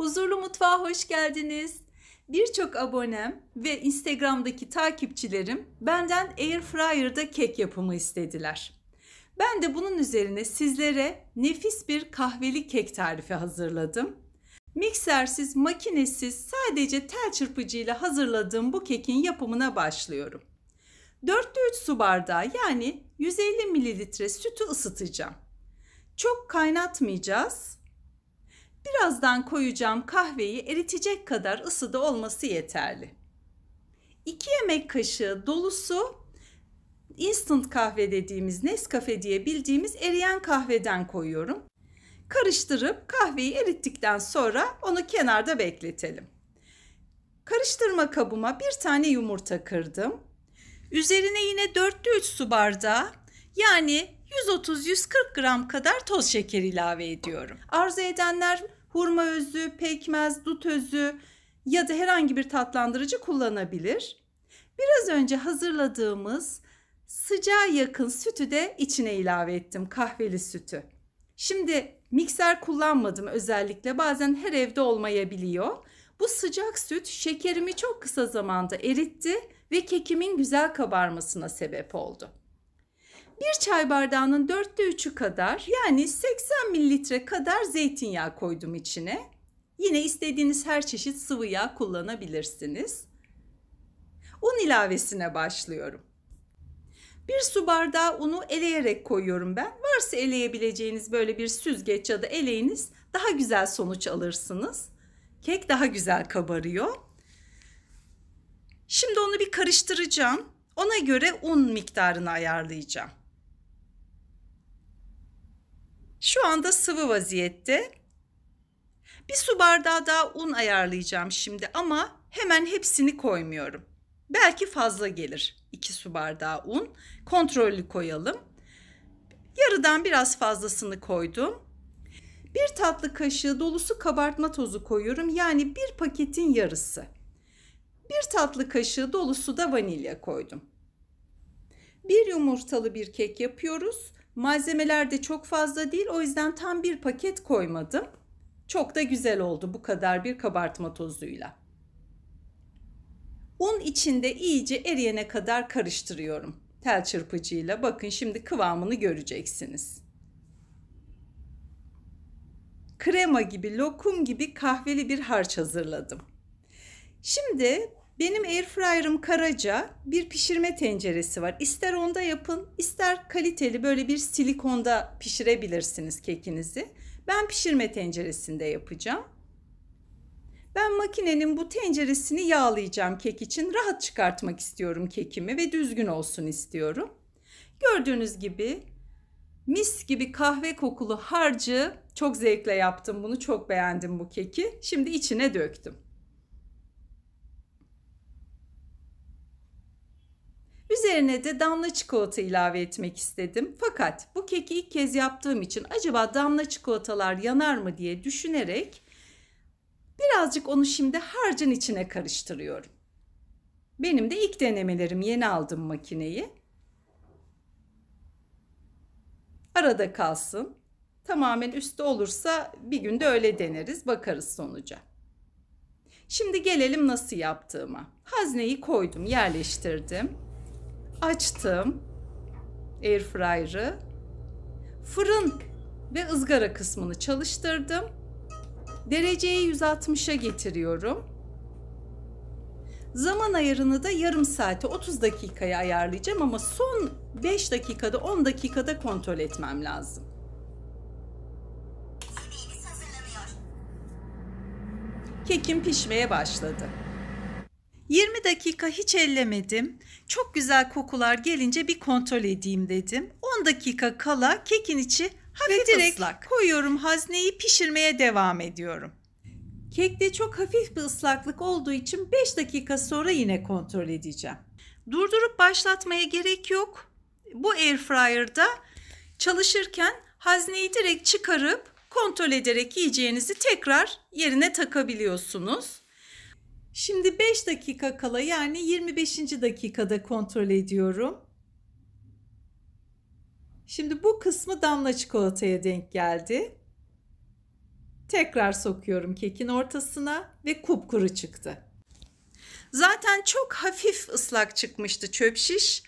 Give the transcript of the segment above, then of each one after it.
Huzurlu Mutfağa hoş geldiniz. Birçok abonem ve Instagram'daki takipçilerim benden air fryer'da kek yapımı istediler. Ben de bunun üzerine sizlere nefis bir kahveli kek tarifi hazırladım. Miksersiz, makinesiz, sadece tel çırpıcıyla hazırladığım bu kekin yapımına başlıyorum. 4'te 3 su bardağı yani 150 mililitre sütü ısıtacağım. Çok kaynatmayacağız. Birazdan koyacağım kahveyi eritecek kadar ısıda olması yeterli. 2 yemek kaşığı dolusu instant kahve dediğimiz Nescafe diye bildiğimiz eriyen kahveden koyuyorum. Karıştırıp kahveyi erittikten sonra onu kenarda bekletelim. Karıştırma kabıma bir tane yumurta kırdım. Üzerine yine 4'te 3 su bardağı yani 130-140 gram kadar toz şeker ilave ediyorum. Arzu edenler hurma özü, pekmez, dut özü ya da herhangi bir tatlandırıcı kullanabilir. Biraz önce hazırladığımız sıcağa yakın sütü de içine ilave ettim. Kahveli sütü. Şimdi mikser kullanmadım özellikle. Bazen her evde olmayabiliyor. Bu sıcak süt şekerimi çok kısa zamanda eritti ve kekimin güzel kabarmasına sebep oldu bir çay bardağının dörtte üçü kadar yani 80 mililitre kadar zeytinyağı koydum içine. Yine istediğiniz her çeşit sıvı yağ kullanabilirsiniz. Un ilavesine başlıyorum. Bir su bardağı unu eleyerek koyuyorum ben. Varsa eleyebileceğiniz böyle bir süzgeç ya da eleyiniz daha güzel sonuç alırsınız. Kek daha güzel kabarıyor. Şimdi onu bir karıştıracağım. Ona göre un miktarını ayarlayacağım. Şu anda sıvı vaziyette. Bir su bardağı daha un ayarlayacağım şimdi ama hemen hepsini koymuyorum. Belki fazla gelir 2 su bardağı un. Kontrollü koyalım. Yarıdan biraz fazlasını koydum. Bir tatlı kaşığı dolusu kabartma tozu koyuyorum. Yani bir paketin yarısı. Bir tatlı kaşığı dolusu da vanilya koydum. Bir yumurtalı bir kek yapıyoruz. Malzemeler de çok fazla değil o yüzden tam bir paket koymadım. Çok da güzel oldu bu kadar bir kabartma tozuyla. Un içinde iyice eriyene kadar karıştırıyorum. Tel çırpıcıyla bakın şimdi kıvamını göreceksiniz. Krema gibi, lokum gibi kahveli bir harç hazırladım. Şimdi benim airfryer'ım Karaca bir pişirme tenceresi var. İster onda yapın, ister kaliteli böyle bir silikonda pişirebilirsiniz kekinizi. Ben pişirme tenceresinde yapacağım. Ben makinenin bu tenceresini yağlayacağım kek için. Rahat çıkartmak istiyorum kekimi ve düzgün olsun istiyorum. Gördüğünüz gibi mis gibi kahve kokulu harcı çok zevkle yaptım bunu. Çok beğendim bu keki. Şimdi içine döktüm. Üzerine de damla çikolata ilave etmek istedim. Fakat bu keki ilk kez yaptığım için acaba damla çikolatalar yanar mı diye düşünerek birazcık onu şimdi harcın içine karıştırıyorum. Benim de ilk denemelerim yeni aldım makineyi. Arada kalsın. Tamamen üstte olursa bir günde öyle deneriz bakarız sonuca. Şimdi gelelim nasıl yaptığıma. Hazneyi koydum yerleştirdim açtım air fryer'ı. Fırın ve ızgara kısmını çalıştırdım. Dereceyi 160'a getiriyorum. Zaman ayarını da yarım saate 30 dakikaya ayarlayacağım ama son 5 dakikada 10 dakikada kontrol etmem lazım. Kekim pişmeye başladı. 20 dakika hiç ellemedim. Çok güzel kokular gelince bir kontrol edeyim dedim. 10 dakika kala kekin içi hafif Ve direkt ıslak. koyuyorum hazneyi pişirmeye devam ediyorum. Kekte çok hafif bir ıslaklık olduğu için 5 dakika sonra yine kontrol edeceğim. Durdurup başlatmaya gerek yok. Bu air fryer'da çalışırken hazneyi direkt çıkarıp kontrol ederek yiyeceğinizi tekrar yerine takabiliyorsunuz. Şimdi 5 dakika kala yani 25. dakikada kontrol ediyorum. Şimdi bu kısmı damla çikolataya denk geldi. Tekrar sokuyorum kekin ortasına ve kupkuru çıktı. Zaten çok hafif ıslak çıkmıştı çöp şiş.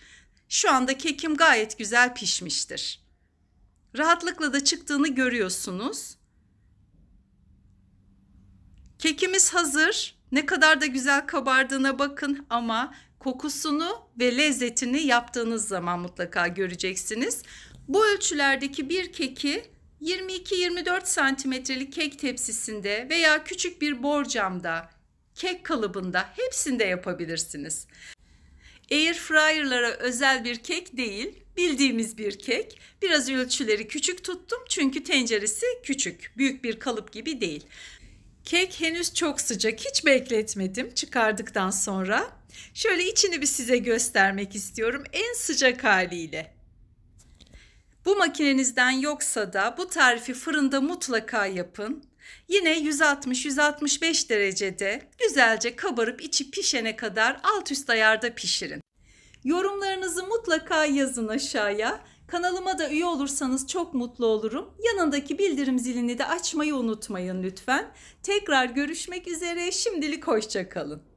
Şu anda kekim gayet güzel pişmiştir. Rahatlıkla da çıktığını görüyorsunuz. Kekimiz hazır. Ne kadar da güzel kabardığına bakın ama kokusunu ve lezzetini yaptığınız zaman mutlaka göreceksiniz. Bu ölçülerdeki bir keki 22-24 santimetrelik kek tepsisinde veya küçük bir borcamda, kek kalıbında hepsinde yapabilirsiniz. Air fryer'lara özel bir kek değil, bildiğimiz bir kek. Biraz ölçüleri küçük tuttum çünkü tenceresi küçük, büyük bir kalıp gibi değil. Kek henüz çok sıcak. Hiç bekletmedim çıkardıktan sonra. Şöyle içini bir size göstermek istiyorum en sıcak haliyle. Bu makinenizden yoksa da bu tarifi fırında mutlaka yapın. Yine 160-165 derecede güzelce kabarıp içi pişene kadar alt üst ayarda pişirin. Yorumlarınızı mutlaka yazın aşağıya. Kanalıma da üye olursanız çok mutlu olurum. Yanındaki bildirim zilini de açmayı unutmayın lütfen. Tekrar görüşmek üzere. Şimdilik hoşçakalın.